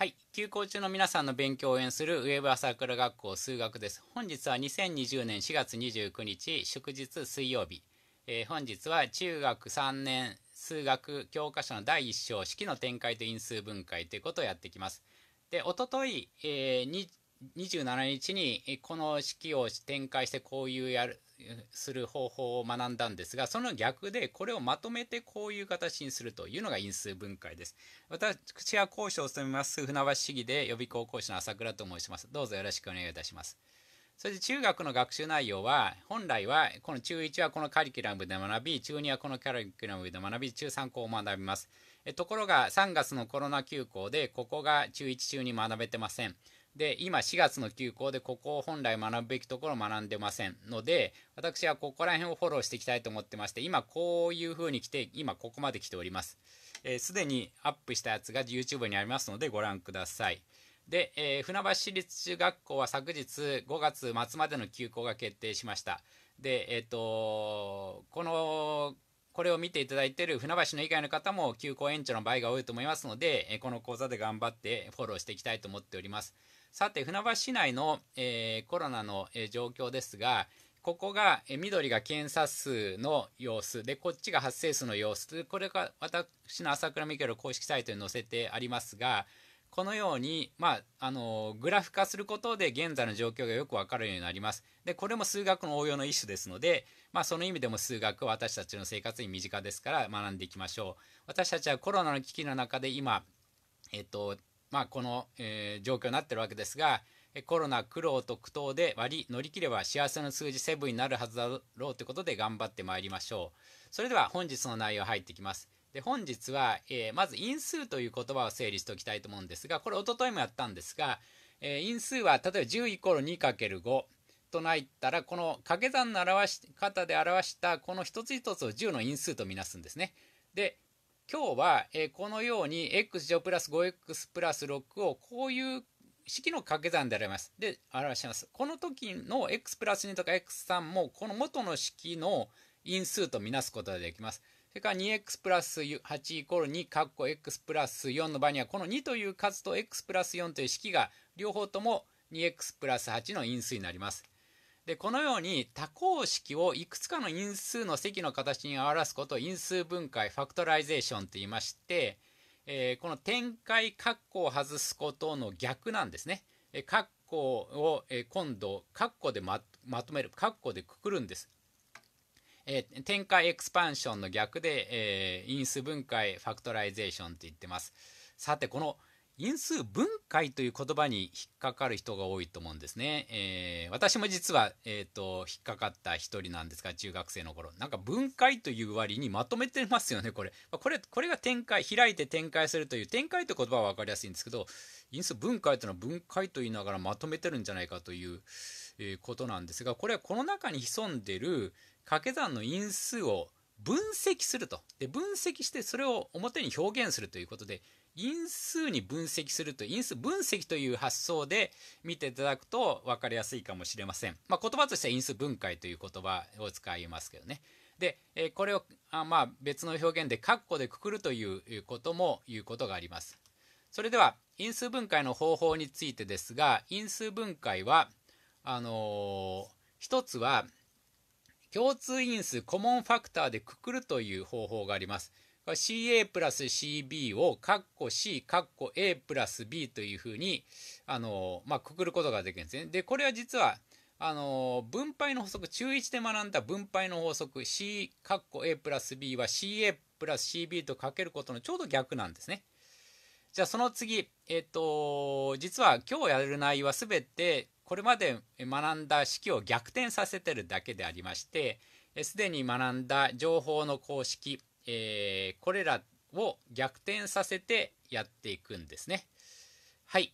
はい、休校中の皆さんの勉強を応援するウェブ朝倉学校数学です。本日は2020年4月29日祝日水曜日。えー、本日は中学3年数学教科書の第1章式の展開と因数分解ということをやってきます。で、一昨日、えー、27日にこの式を展開してこういうやるする方法を学んだんですがその逆でこれをまとめてこういう形にするというのが因数分解です私は講師を務めます船橋市議で予備校講師の朝倉と申しますどうぞよろしくお願いいたしますそれで中学の学習内容は本来はこの中1はこのカリキュラムで学び中2はこのカリキュラムで学び中3校を学びますところが3月のコロナ休校でここが中1中に学べてませんで今4月の休校でここを本来学ぶべきところを学んでませんので私はここら辺をフォローしていきたいと思ってまして今こういうふうに来て今ここまで来ておりますすで、えー、にアップしたやつが YouTube にありますのでご覧くださいで、えー、船橋市立中学校は昨日5月末までの休校が決定しましたでえっ、ー、とこのこれを見ていただいている船橋の以外の方も休校延長の場合が多いと思いますので、この講座で頑張ってフォローしていきたいと思っております。さて船橋市内の、えー、コロナの、えー、状況ですがここが、えー、緑が検査数の様子でこっちが発生数の様子これが私の朝倉未来の公式サイトに載せてありますがこのように、まあ、あのグラフ化することで現在の状況がよく分かるようになります。でこれも数学の応用の一種ですので、まあ、その意味でも数学は私たちの生活に身近ですから学んでいきましょう。私たちはコロナの危機の中で今、えっと、まあ、この、えー、状況になってるわけですがコロナ苦労と苦闘で割り乗り切れば幸せの数字セブンになるはずだろうということで頑張ってまいりましょうそれでは本日の内容入ってきますで本日は、えー、まず因数という言葉を整理しておきたいと思うんですがこれおとといもやったんですが、えー、因数は例えば10イコール 2×5 となったらこの掛け算の表し方で表したこの一つ一つを10の因数とみなすんですねで今日は、えこのように x 乗プラス 5x プラス6をこういう式の掛け算であります。で、表します。この時の x プラス2とか x3 もこの元の式の因数とみなすことができます。それから 2x プラス8イコール2かっこ x プラス4の場合にはこの2という数と x プラス4という式が両方とも 2x プラス8の因数になります。でこのように多項式をいくつかの因数の積の形に表すことを因数分解ファクトライゼーションと言いまして、えー、この展開括弧を外すことの逆なんですね。え括弧を、え今度括弧でままとめる括弧でくくるんです。えー、展開エクスパンションの逆で、えー、因数分解ファクトライゼーションって言ってます。さてこの「因数分解という言葉に引っかかる人が多いと思うんですね。えー、私も実は、えーと、引っかかった一人なんですが中学生の頃なんか分解という割にまとめてますよねこれ。これこれが展開開いて展開するという展開という言葉は分かりやすいんですけど因数分解というのは分解と言いながらまとめてるんじゃないかという、えー、ことなんですがこれはこの中に潜んでる掛け算の因数を分析するとで分析してそれを表に表現するということで因数に分析すると因数分析という発想で見ていただくと分かりやすいかもしれません、まあ、言葉としては因数分解という言葉を使いますけどねで、えー、これをあ、まあ、別の表現で括弧でくくるということも言うことがありますそれでは因数分解の方法についてですが因数分解はあのー、一つは共通因数コモンファクターでくくるという方法があります CA プラス CB を括弧 C 括弧 A プラス B というふうにあの、まあ、くくることができるんですね。でこれは実はあの分配の法則中1で学んだ分配の法則 C 括弧 A プラス B は CA プラス CB とかけることのちょうど逆なんですね。じゃあその次、えっ、と、実は今日やる内容は全てこれまで学んだ式を逆転させてるだけでありまして、すでに学んだ情報の公式、えー、これらを逆転させてやっていくんですね。はい。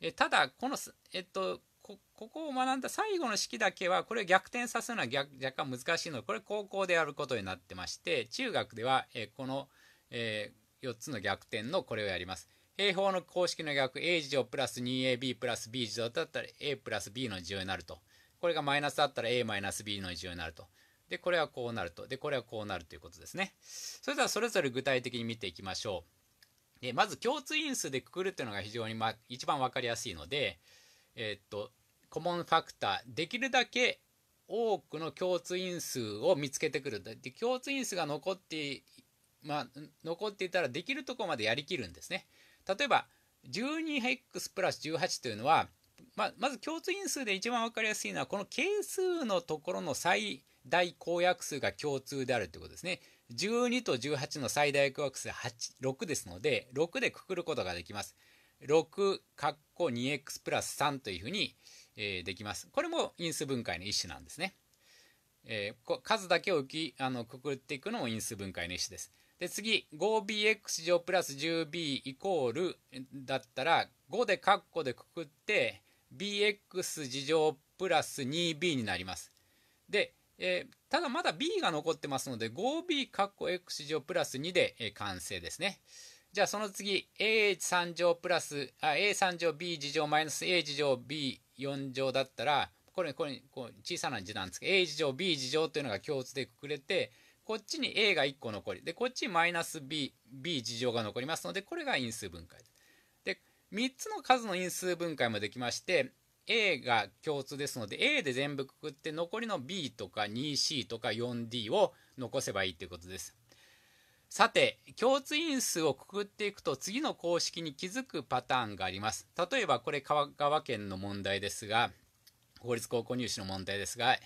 えただ、この、えっと、こここを学んだ最後の式だけはこれを逆転させるのは逆若干難しいのでこれ高校でやることになってまして中学では、えー、この、えー、4つの逆転のこれをやります。平方の公式の逆 a 乗プラス 2ab プラス b 乗だったら a プラス b の乗になるとこれがマイナスだったら a マイナス b の乗になるとでこれはこうなるとでこれはこうなるということですねそれではそれぞれ具体的に見ていきましょうでまず共通因数でくくるっていうのが非常に、ま、一番分かりやすいのでえー、っとコモンファクターできるだけ多くの共通因数を見つけてくるで共通因数が残ってまあ、残っていたらできるとこまでやりきるんですね例えば 12x プラス18というのはままず共通因数で一番分かりやすいのはこの係数のところの最大公約数が共通であるってことですね。12と18の最大公約数は6ですので、6でくくることができます。6、カッ 2x プラス3というふうに、えー、できます。これも因数分解の一種なんですね。えー、数だけをきあのくくっていくのも因数分解の一種です。で次 5bx 乗プラス 10b イコールだったら5でカッコでくくって bx 乗プラス 2b になります。でえー、ただまだ B が残ってますので 5B 括弧 x 乗プラス2で、えー、完成ですね。じゃあその次 A3 乗プラスあ A3 乗 B 次乗マイナス A 次乗 B4 乗だったらこれこれこう小さな字なんですけど A 次乗 B 次乗というのが共通でくくれてこっちに A が1個残りでこっちにマイナス B, B 次乗が残りますのでこれが因数分解で3つの数の因数分解もできまして A が共通ですので A で全部くくって残りの B とか 2C とか 4D を残せばいいということです。さて共通因数をくくっていくと次の公式に気づくパターンがあります。例えばこれ香川県の問題ですが公立高校入試の問題ですが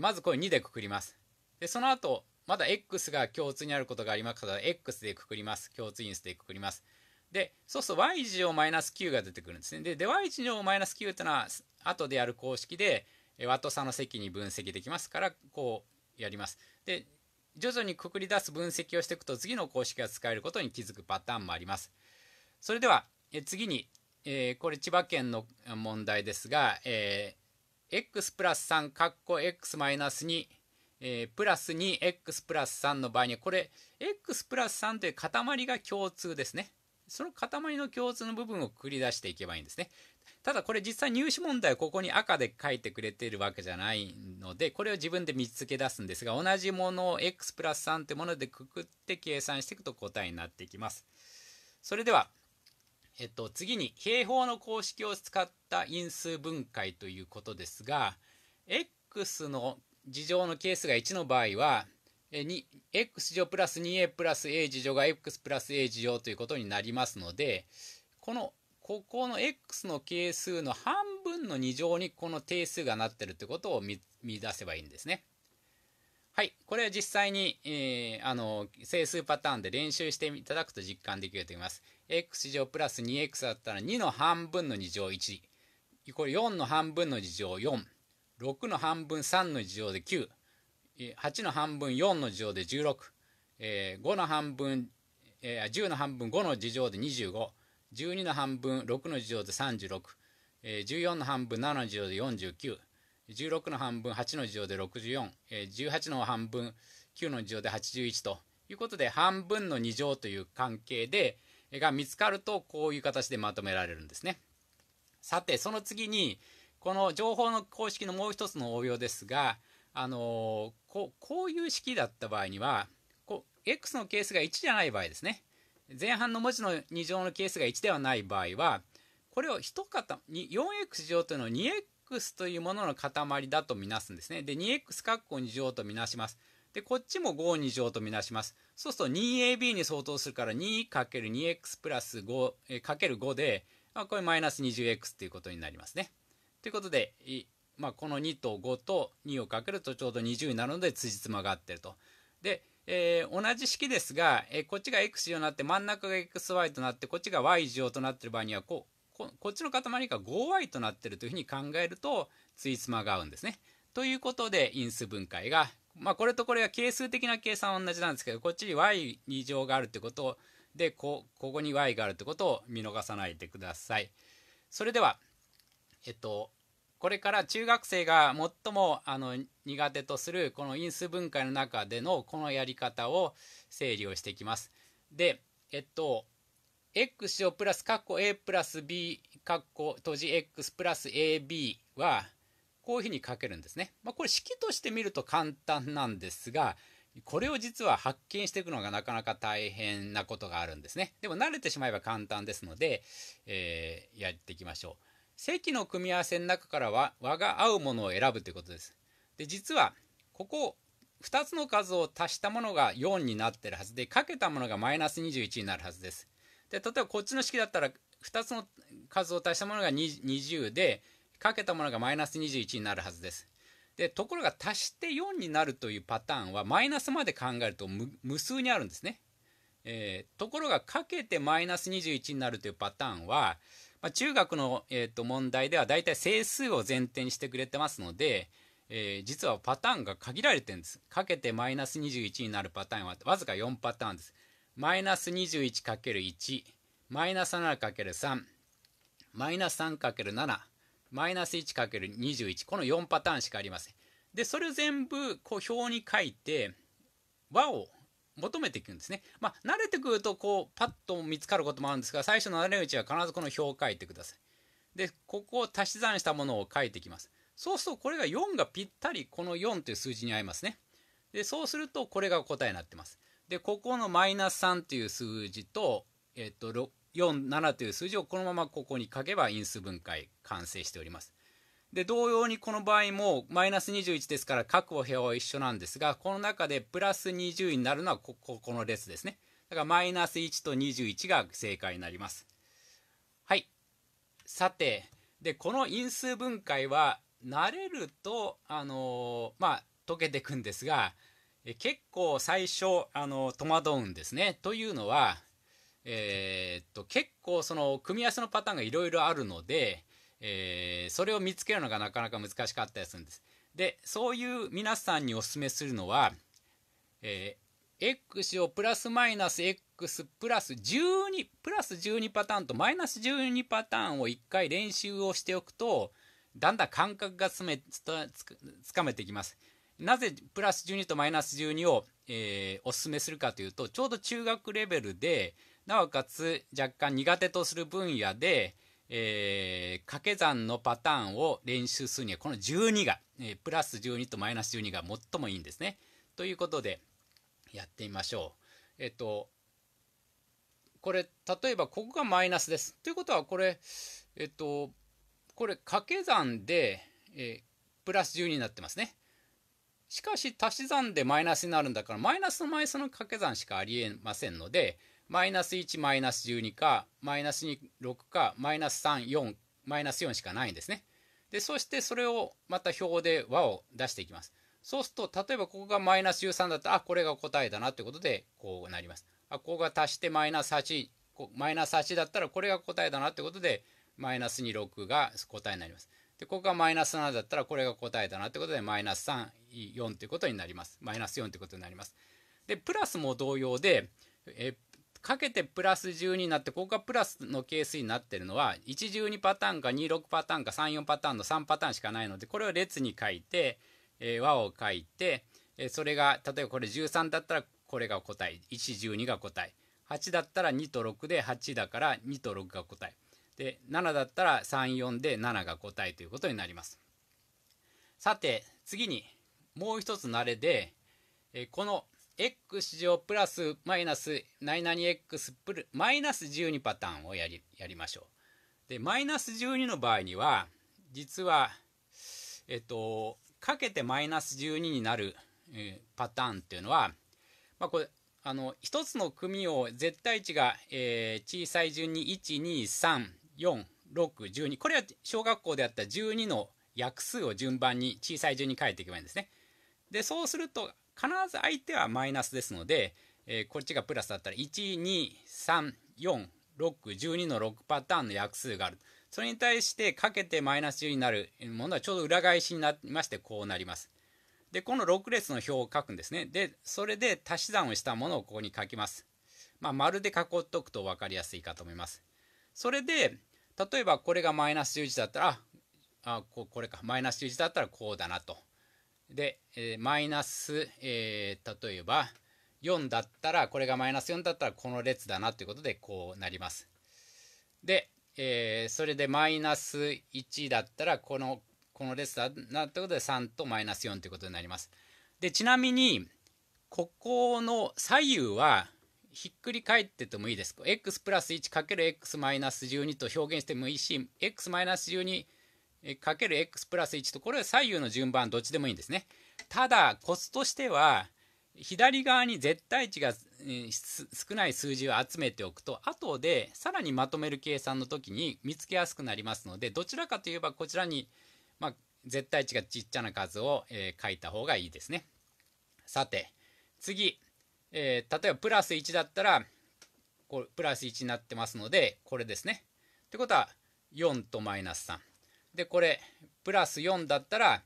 まずこれ2でくくります。でその後まだ X が共通にあることがありますから X でくくります。共通因数でくくります。でそうすると y 次乗マイナス9が出てくるんですねでで y 次乗マイナス9ってのは後でやる公式でワット差の積に分析できますからこうやりますで徐々にくくり出す分析をしていくと次の公式が使えることに気づくパターンもありますそれではえ次に、えー、これ千葉県の問題ですが、えー、x プラス3かっこ x マイナス2えー、プラス 2x プラス3の場合にこれ x プラス3という塊が共通ですねその塊の共通の部分を繰り出していけばいいんですね。ただこれ実際入試問題はここに赤で書いてくれているわけじゃないのでこれを自分で見つけ出すんですが同じものを x プラス3ってものでくくって計算していくと答えになっていきます。それでは、えっと、次に平方の公式を使った因数分解ということですが x の事乗の係数が1の場合はに x 乗プラス 2a プラス a 事乗が x プラス a 事乗ということになりますのでこのここの x の係数の半分の2乗にこの定数がなってるってことを見見出せばいいんですね。はい、これは実際に、えー、あの整数パターンで練習していただくと実感できると思います。x 乗プラス 2x だったら2の半分の2乗1これ4の半分の2乗46の半分3の2乗で9 8の半分4の事情で16、え5の半分、え10の半分5の事情で25、12の半分6の事情で36、え14の半分7の事情で49、16の半分8の事情で64、え18の半分9の事情で81ということで半分の2乗という関係でが見つかるとこういう形でまとめられるんですね。さてその次にこの情報の公式のもう一つの応用ですがあのここういう式だった場合にはこ x の係数が1じゃない場合ですね前半の文字の2乗の係数が1ではない場合はこれを1 4x 乗というのを 2x というものの塊だとみなすんですねで 2x 括弧2乗とみなしますでこっちも5二乗とみなしますそうすると 2ab に相当するから 2×2x プラス5かける5でこれマイナス 20x ということになりますねということでまあ、この2と5と2をかけるとちょうど20になるので辻褄が合ってると。で、えー、同じ式ですが、えー、こっちが x 乗になって真ん中が xy となってこっちが y 乗となってる場合にはここっちの塊が 5y となってるというふうに考えると辻褄が合うんですね。ということで因数分解が、まあ、これとこれは係数的な計算は同じなんですけどこっちに y 乗があるってことをでこここに y があるってことを見逃さないでください。それではえっとこれから中学生が最もあの苦手とするこの因数分解の中でのこのやり方を整理をしていきます。で、えっと、x をプラスカッコ a プラス b カッコ閉じ x プラス ab はこういうふうに書けるんですね。まあ、これ式として見ると簡単なんですがこれを実は発見していくのがなかなか大変なことがあるんですね。でも慣れてしまえば簡単ですので、えー、やっていきましょう。席の組み合わせの中からは和が合うものを選ぶということです。で実はここ2つの数を足したものが4になっているはずでかけたものがマイナス21になるはずです。で例えばこっちの式だったら2つの数を足したものが20でかけたものがマイナス21になるはずです。でところが足して4になるというパターンはマイナスまで考えると無数にあるんですね。えー、ところがかけてマイナス21になるというパターンはまあ、中学の、えー、と問題では大体整数を前提にしてくれてますので、えー、実はパターンが限られてるんです。かけてマイナス21になるパターンはわずか4パターンです。マイナス 21×1、マイナス 7×3、マイナス 3×7、マイナス 1×21、この4パターンしかありません。で、それを全部こう表に書いて、和を求めていくんですね。まあ、慣れてくるとこうパッと見つかることもあるんですが最初の慣れ口は必ずこの表を書いてください。でここを足し算したものを書いていきます。そうするとこれが4がぴったりこの4という数字に合いますね。でそうするとこれが答えになってます。でここのマイナス3という数字と,、えっと47という数字をこのままここに書けば因数分解完成しております。で同様にこの場合もマイナス21ですから各お部屋は一緒なんですがこの中でプラス20になるのはこここの列ですねだからマイナス1と21が正解になりますはいさてでこの因数分解は慣れるとあのー、まあ解けていくんですが結構最初あの戸惑うんですねというのはえー、っと結構その組み合わせのパターンがいろいろあるのでえー、それを見つけるのがなかなか難しかったりするんです。で、そういう皆さんにお勧めするのは、えー、x をプラスマイナス x プラス12、プラス12パターンとマイナス12パターンを1回練習をしておくと、だんだん感覚がつめつつかめてきます。なぜプラス12とマイナス12を、えー、お勧めするかというと、ちょうど中学レベルで、なおかつ若干苦手とする分野で、えー、掛け算のパターンを練習するにはこの12が、えー、プラス12とマイナス12が最もいいんですね。ということでやってみましょう。えっ、とこれ例えばここがマイナスです。ということはこれえっ、とこれ掛け算で、えー、プラス12になってますね。しかし足し算でマイナスになるんだからマイナスのマイナスの掛け算しかありえませんのでマイナス1マイナス12かマイナス26かマイナス34マイナス4しかないんですねでそしてそれをまた表で和を出していきますそうすると例えばここがマイナス13だったらあこれが答えだなということでこうなりますあここが足してマイナス8マイナス8だったらこれが答えだなということでマイナス26が答えになりますでここがマイナス7だったらこれが答えだなということでマイナス34ということになりますマイナス4ということになりますでプラスも同様でえかけてプラス12になってここがプラスの係数になってるのは112パターンか26パターンか34パターンの3パターンしかないのでこれを列に書いて、えー、和を書いて、えー、それが例えばこれ13だったらこれが答え112が答え8だったら2と6で8だから2と6が答えで7だったら34で7が答えということになりますさて次にもう一つのあれで、えー、この「x 乗プラスマイナス何々 x プルマイナス12パターンをやりやりましょう。でマイナス12の場合には実はえっとかけてマイナス12になる、えー、パターンっていうのは、まあ、これあの1つの組を絶対値が、えー、小さい順に1234612これは小学校であった12の約数を順番に小さい順に書いていけばいいんですね。でそうすると必ず相手はマイナスですので、えー、こっちがプラスだったら1234612の6パターンの約数があるそれに対してかけてマイナス10になるものはちょうど裏返しになりましてこうなりますでこの6列の表を書くんですねでそれで足し算をしたものをここに書きますまあ、丸で囲っておくと分かりやすいかと思いますそれで例えばこれがマイナス11だったらあここれかマイナス11だったらこうだなとで、えー、マイナス、えー、例えば4だったらこれがマイナス4だったらこの列だなということでこうなります。で、えー、それでマイナス1だったらこのこの列だなということで3とマイナス4ということになります。でちなみにここの左右はひっくり返っててもいいです。x プラス 1×x マイナス12と表現してもいいし x マイナス12かける x プラス1とこれは左右の順番どっちでもいいんですね。ただコツとしては左側に絶対値が、少ない数字を集めておくと後でさらにまとめる計算の時に見つけやすくなりますのでどちらかといえばこちらに、まあ、絶対値がちっちゃな数を、えー、書いた方がいいですね。さて次、えー、例えばプラス1だったらこうプラス1になってますのでこれですね。ってことは4とマイナス3。でこれプラス4だったら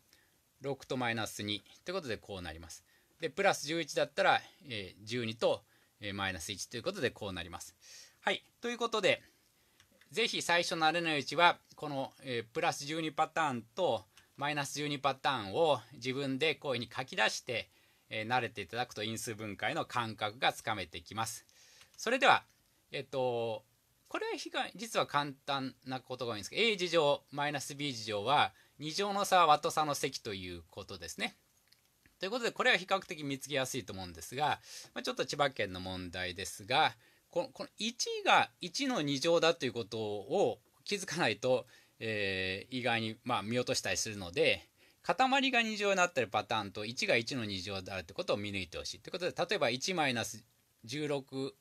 6とマイナス2ということでこうなります。でプラス11だったら、えー、12と、えマイナス1ということでこうなります。はい。ということで、ぜひ最初のあれのうちは、この、えー、プラス12パターンとマイナス12パターンを自分でこういうふうに書き出して、えー、慣れていただくと因数分解の感覚がつかめてきます。それでは、えっ、と、これは非実は簡単なことが多いんですけど a 事乗マイナス b 事乗は2乗の差は和と差の積ということですね。ということでこれは比較的見つけやすいと思うんですが、まあ、ちょっと千葉県の問題ですがこのこの1が1の2乗だということを気づかないと、えー、意外にまあ見落としたりするので塊が2乗になってるパターンと1が1の2乗であるということを見抜いてほしいということで例えば1マイナス16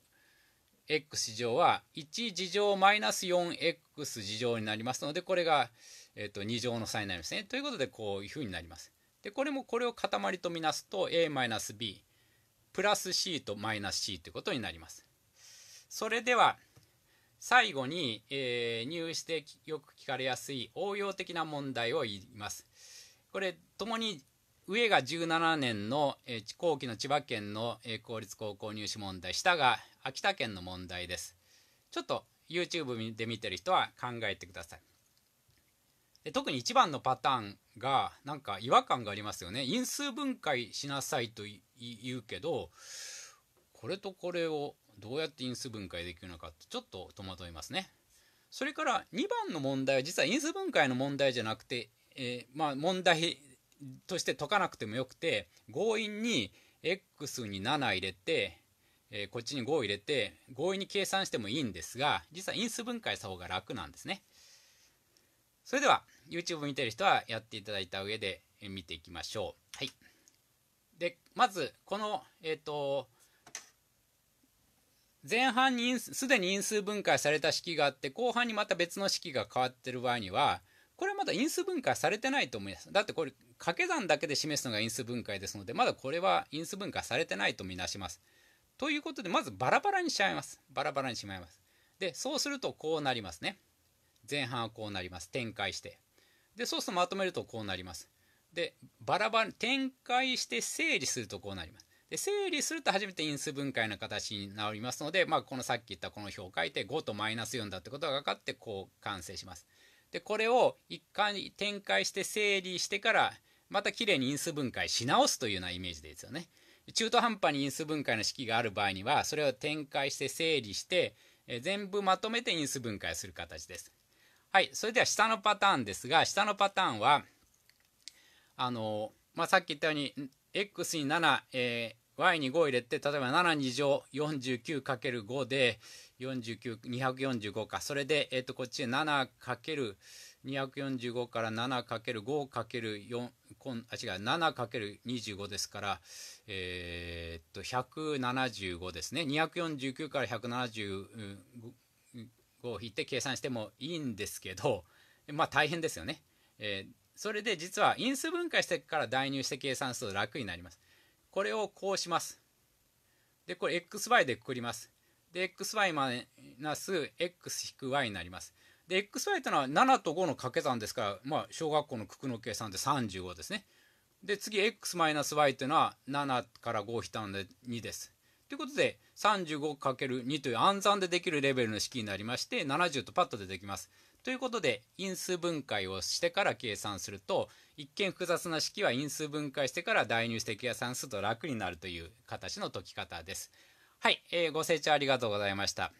x 乗は1次乗マイナス 4x 次乗になりますのでこれが、えー、と2乗の差になりますね。ということでこういうふうになります。でこれもこれを塊とみなすと a マイナス b プラス c とマイナス c ということになります。それでは最後に、えー、入試でよく聞かれやすい応用的な問題を言います。これ共に上が17年の、え後期の千葉県の、え公立高校入試問題下が秋田県の問題ですちょっと YouTube で見てる人は考えてくださいで特に1番のパターンがなんか違和感がありますよね因数分解しなさいと言うけどこれとこれをどうやって因数分解できるのかってちょっと戸惑いますねそれから2番の問題は実は因数分解の問題じゃなくて、えー、まあ問題として解かなくてもよくて強引に x に7入れて、えー、こっちに5を入れて強引に計算してもいいんですが実は因数分解した方が楽なんですねそれでは YouTube 見てる人はやっていただいた上で見ていきましょうはいでまずこのえっ、ー、と前半にすでに因数分解された式があって後半にまた別の式が変わってる場合にはこれはまだ因数分解されてないと思います。だってこれ掛け算だけで示すのが因数分解ですのでまだこれは因数分解されてないとみなします。ということでまずバラバラにしちゃいます。バラバラにしまいます。でそうするとこうなりますね。前半はこうなります。展開して。でそうするとまとめるとこうなります。でバラバラ展開して整理するとこうなります。で整理すると初めて因数分解の形になりますので、まあ、このさっき言ったこの表を書いて5とマイナス4だってことが分かってこう完成します。でこれを一回展開して整理してからまたきれいに因数分解し直すというようなイメージですよね。中途半端に因数分解の式がある場合にはそれを展開して整理して全部まとめて因数分解する形です。はい、それでは下のパターンですが下のパターンはあの、まあ、さっき言ったように x に7、え y に5を入れて例えば7 2乗 49×5 で49245かそれで、えー、とこっちへ 7×245 から 7×5×4 あ違う 7×25 ですからえー、っと175ですね249から175を引いて計算してもいいんですけど まあ大変ですよね、えー、それで実は因数分解してから代入して計算すると楽になりますこれをこうします。で、これ xy でくくります。で、xy マイナス x-y になります。で、xy というのは7と5の掛け算ですから、まあ、小学校の九九の計算で35ですね。で、次、x-y というのは7から5を引いたので2です。ということで、35×2 という暗算でできるレベルの式になりまして、70とパッとでできます。ということで因数分解をしてから計算すると一見複雑な式は因数分解してから代入して計算すると楽になるという形の解き方です。はい、えー、ご清聴ありがとうございました。